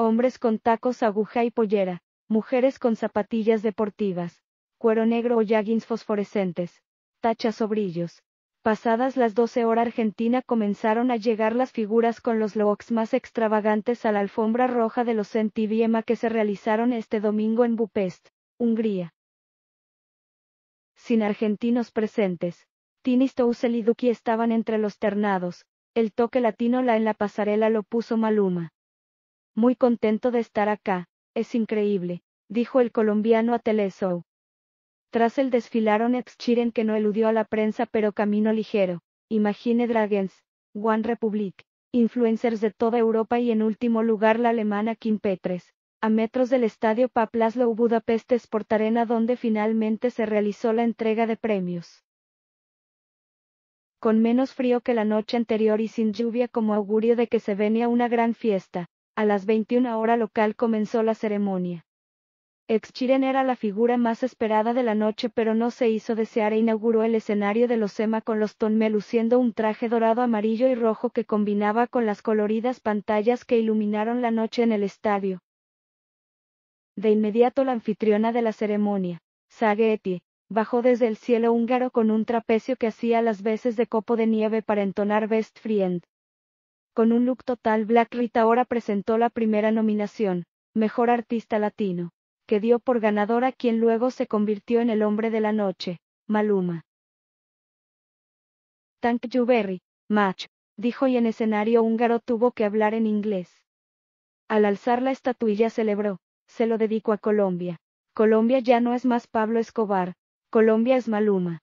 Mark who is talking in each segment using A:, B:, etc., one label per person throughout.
A: hombres con tacos, aguja y pollera, mujeres con zapatillas deportivas, cuero negro o jaggings fosforescentes, tachas o brillos. Pasadas las 12 horas Argentina comenzaron a llegar las figuras con los looks más extravagantes a la alfombra roja de los Centiviema que se realizaron este domingo en Bupest, Hungría. Sin argentinos presentes, Tini Stousel y Duki estaban entre los ternados, el toque latino la en la pasarela lo puso Maluma. Muy contento de estar acá, es increíble, dijo el colombiano a Teleshow. Tras el desfilaron exchiren que no eludió a la prensa pero camino ligero, Imagine Dragons, One Republic, influencers de toda Europa y en último lugar la alemana Kim Petres, a metros del estadio Paplaslow Budapest Sport Arena donde finalmente se realizó la entrega de premios. Con menos frío que la noche anterior y sin lluvia como augurio de que se venía una gran fiesta, a las 21 hora local comenzó la ceremonia. Exchiren era la figura más esperada de la noche pero no se hizo desear e inauguró el escenario de los EMA con los Tonme luciendo un traje dorado amarillo y rojo que combinaba con las coloridas pantallas que iluminaron la noche en el estadio. De inmediato la anfitriona de la ceremonia, Sagetti, bajó desde el cielo húngaro con un trapecio que hacía las veces de copo de nieve para entonar Best Friend con un look total Black Rita ahora presentó la primera nominación, Mejor Artista Latino, que dio por ganador a quien luego se convirtió en el hombre de la noche, Maluma. Tank you match, dijo y en escenario húngaro tuvo que hablar en inglés. Al alzar la estatuilla celebró, se lo dedico a Colombia. Colombia ya no es más Pablo Escobar, Colombia es Maluma.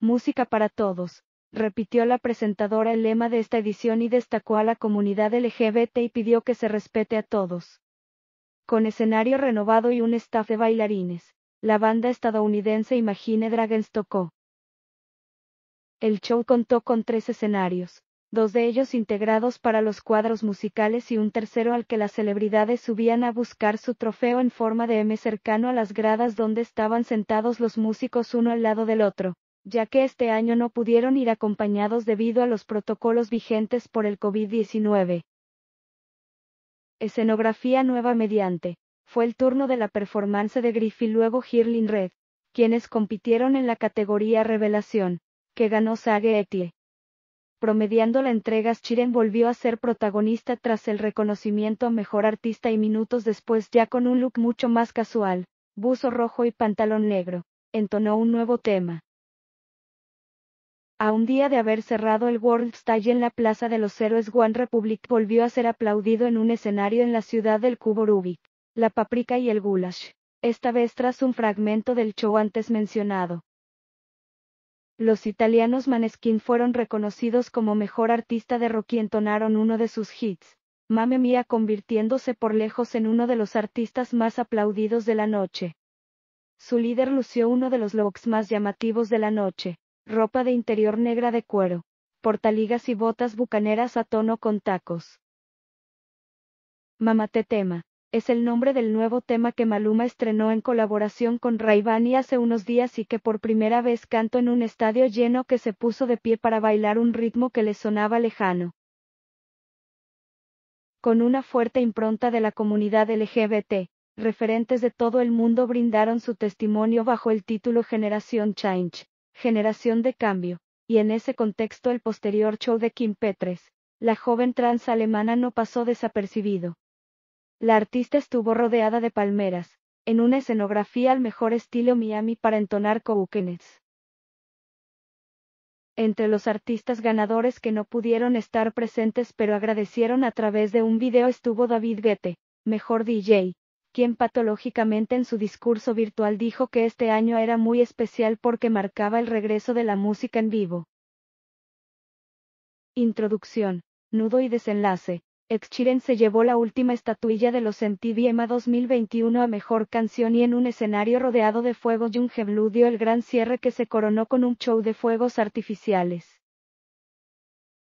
A: Música para todos repitió la presentadora el lema de esta edición y destacó a la comunidad LGBT y pidió que se respete a todos. Con escenario renovado y un staff de bailarines, la banda estadounidense Imagine Dragons tocó. El show contó con tres escenarios, dos de ellos integrados para los cuadros musicales y un tercero al que las celebridades subían a buscar su trofeo en forma de M cercano a las gradas donde estaban sentados los músicos uno al lado del otro ya que este año no pudieron ir acompañados debido a los protocolos vigentes por el COVID-19. Escenografía nueva mediante. Fue el turno de la performance de Griffith y luego Hirling Red, quienes compitieron en la categoría Revelación, que ganó Sage Etie. Promediando la entrega, Chiren volvió a ser protagonista tras el reconocimiento a mejor artista y minutos después, ya con un look mucho más casual, buzo rojo y pantalón negro, entonó un nuevo tema. A un día de haber cerrado el World Stage en la Plaza de los Héroes One Republic volvió a ser aplaudido en un escenario en la ciudad del cubo Rubik, la paprika y el goulash, esta vez tras un fragmento del show antes mencionado. Los italianos Maneskin fueron reconocidos como mejor artista de rock y entonaron uno de sus hits, Mame Mía convirtiéndose por lejos en uno de los artistas más aplaudidos de la noche. Su líder lució uno de los looks más llamativos de la noche ropa de interior negra de cuero, portaligas y botas bucaneras a tono con tacos. Mamate Tema, es el nombre del nuevo tema que Maluma estrenó en colaboración con ray hace unos días y que por primera vez cantó en un estadio lleno que se puso de pie para bailar un ritmo que le sonaba lejano. Con una fuerte impronta de la comunidad LGBT, referentes de todo el mundo brindaron su testimonio bajo el título Generación Change generación de cambio, y en ese contexto el posterior show de Kim Petres, la joven trans alemana no pasó desapercibido. La artista estuvo rodeada de palmeras, en una escenografía al mejor estilo Miami para entonar Koukenets. Entre los artistas ganadores que no pudieron estar presentes pero agradecieron a través de un video estuvo David Goethe, mejor DJ, quien patológicamente en su discurso virtual dijo que este año era muy especial porque marcaba el regreso de la música en vivo. Introducción, nudo y desenlace. Exchiren se llevó la última estatuilla de los MTV 2021 a Mejor Canción y en un escenario rodeado de fuego y dio el gran cierre que se coronó con un show de fuegos artificiales.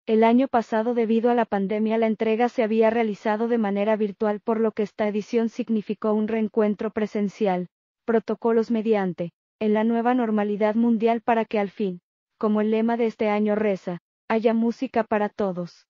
A: El año pasado debido a la pandemia la entrega se había realizado de manera virtual por lo que esta edición significó un reencuentro presencial, protocolos mediante, en la nueva normalidad mundial para que al fin, como el lema de este año reza, haya música para todos.